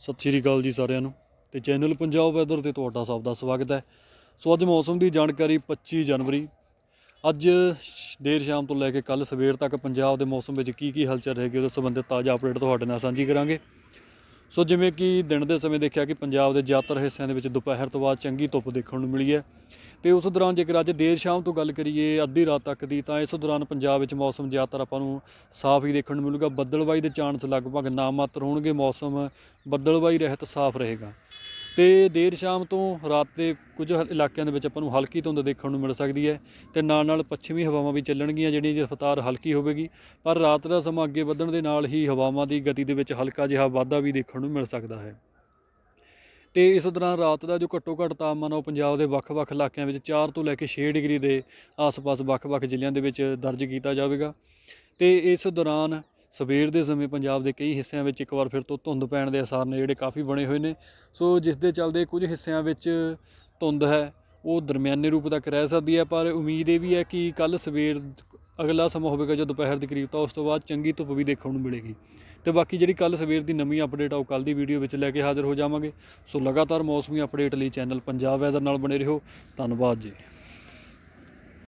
ਸਤਿ ਸ਼੍ਰੀ ਅਕਾਲ ਜੀ ਸਾਰਿਆਂ ਨੂੰ ਤੇ ਚੈਨਲ ਪੰਜਾਬ ਵੈਦਰ ਤੇ ਤੁਹਾਡਾ ਸਭ ਦਾ ਸਵਾਗਤ ਹੈ ਸੋ ਅੱਜ ਮੌਸਮ ਦੀ ਜਾਣਕਾਰੀ 25 ਜਨਵਰੀ ਅੱਜ ਦੇਰ ਸ਼ਾਮ ਤੋਂ ਲੈ ਕੇ ਕੱਲ ਸਵੇਰ ਤੱਕ ਪੰਜਾਬ ਦੇ ਮੌਸਮ ਵਿੱਚ ਕੀ ਕੀ ਹਲਚਲ ਰਹੇਗੀ ਉਹਦੇ ਸੰਬੰਧਿਤ ਤਾਜ਼ਾ ਅਪਡੇਟ ਤੁਹਾਡੇ ਨਾਲ ਸਾਂਝੀ ਕਰਾਂਗੇ ਸੋ ਜਿਵੇਂ ਕਿ ਦਿਨ ਦੇ ਸਮੇਂ ਦੇਖਿਆ ਕਿ ਪੰਜਾਬ ਦੇ ਜ਼ਿਆਦਾਤਰ ਹਿੱਸਿਆਂ ਦੇ ਵਿੱਚ ਦੁਪਹਿਰ ਤੋਂ ਬਾਅਦ ਚੰਗੀ ਧੁੱਪ ਦੇਖਣ ਨੂੰ ਮਿਲੀ ਹੈ ਤੇ ਉਸ ਦੌਰਾਨ ਜੇਕਰ ਅੱਜ ਦੇਰ ਸ਼ਾਮ ਤੋਂ ਗੱਲ ਕਰੀਏ ਅੱਧੀ ਰਾਤ ਤੱਕ ਦੀ ਤਾਂ ਇਸ ਦੌਰਾਨ ਪੰਜਾਬ ਵਿੱਚ ਮੌਸਮ ਜ਼ਿਆਦਾਤਰ ਆਪਾਂ ਨੂੰ ਸਾਫ਼ ਹੀ ਦੇਖਣ ਨੂੰ ਮਿਲੂਗਾ ਬੱਦਲਬਾਈ ਦੇ ਚਾਂਸ ਲਗਭਗ ਨਾਮਾਤਰ ਹੋਣਗੇ ਮੌਸਮ ਬੱਦਲਬਾਈ ਰਹਿਤ ਸਾਫ਼ ਰਹੇਗਾ ਤੇ ਦੇਰ ਸ਼ਾਮ ਤੋਂ ਰਾਤ ਦੇ ਕੁਝ ਇਲਾਕਿਆਂ ਦੇ ਵਿੱਚ ਆਪਾਂ ਨੂੰ ਹਲਕੀ ਧੁੰਦ ਦੇਖਣ ਨੂੰ ਮਿਲ ਸਕਦੀ ਹੈ ਤੇ ਨਾਲ ਨਾਲ ਪੱਛਮੀ ਹਵਾਵਾਂ ਵੀ ਚੱਲਣਗੀਆਂ ਜਿਹੜੀਆਂ ਜੇ ਰਫ਼ਤਾਰ ਹਲਕੀ ਹੋਵੇਗੀ ਪਰ ਰਾਤ ਦਾ ਸਮਾਂ ਅੱਗੇ ਵਧਣ ਦੇ ਨਾਲ ਹੀ ਹਵਾਵਾਂ ਦੀ ਗਤੀ ਦੇ ਵਿੱਚ ਹਲਕਾ ਜਿਹਾ ਵਾਧਾ ਵੀ ਦੇਖਣ ਨੂੰ ਮਿਲ ਸਕਦਾ ਹੈ ਤੇ ਇਸ ਦੌਰਾਨ ਰਾਤ ਦਾ ਜੋ ਘੱਟੋ ਘੱਟ ਤਾਪਮਾਨ ਉਹ ਪੰਜਾਬ ਦੇ ਵੱਖ-ਵੱਖ ਇਲਾਕਿਆਂ ਵਿੱਚ 4 ਤੋਂ ਲੈ ਕੇ 6 ਡਿਗਰੀ ਦੇ ਆਸ-ਪਾਸ ਵੱਖ-ਵੱਖ ਜ਼ਿਲ੍ਹਿਆਂ ਦੇ ਵਿੱਚ ਦਰਜ ਕੀਤਾ ਜਾਵੇਗਾ ਤੇ ਇਸ ਦੌਰਾਨ ਸਵੇਰ ਦੇ ਸਮੇਂ ਪੰਜਾਬ ਦੇ ਕਈ ਹਿੱਸਿਆਂ ਵਿੱਚ ਇੱਕ ਵਾਰ ਫਿਰ ਤੋਂ ਧੁੰਦ ਪੈਣ ਦੇ ਅਸਾਰ ਨੇ ਜਿਹੜੇ ਕਾਫੀ ਬਣੇ ਹੋਏ ਨੇ ਸੋ ਜਿਸ ਦੇ ਚੱਲਦੇ ਕੁਝ ਹਿੱਸਿਆਂ ਵਿੱਚ ਧੁੰਦ ਹੈ ਉਹ ਦਰਮਿਆਨੇ ਰੂਪ ਤੱਕ ਰਹਿ ਸਕਦੀ ਹੈ ਪਰ ਉਮੀਦ ਇਹ ਵੀ ਹੈ ਕਿ ਕੱਲ ਸਵੇਰ ਅਗਲਾ ਸਮਾਂ ਹੋਵੇਗਾ ਜਦੋਂ ਦੁਪਹਿਰ ਦੇ ਕਰੀਬ ਤਾਂ ਉਸ ਤੋਂ ਬਾਅਦ ਚੰਗੀ ਧੁੱਪ ਵੀ ਦੇਖਣ ਨੂੰ ਮਿਲੇਗੀ ਤੇ ਬਾਕੀ ਜਿਹੜੀ ਕੱਲ ਸਵੇਰ ਦੀ ਨਵੀਂ ਅਪਡੇਟ ਆਉ ਕੱਲ ਦੀ ਵੀਡੀਓ ਵਿੱਚ ਲੈ ਕੇ ਹਾਜ਼ਰ ਹੋ ਜਾਵਾਂਗੇ ਸੋ ਲਗਾਤਾਰ ਮੌਸਮੀ ਅਪਡੇਟ ਲਈ ਚੈਨਲ ਪੰਜਾਬ ਵੈਦਰ ਨਾਲ ਬਣੇ ਰਹੋ ਧੰਨਵਾਦ ਜੀ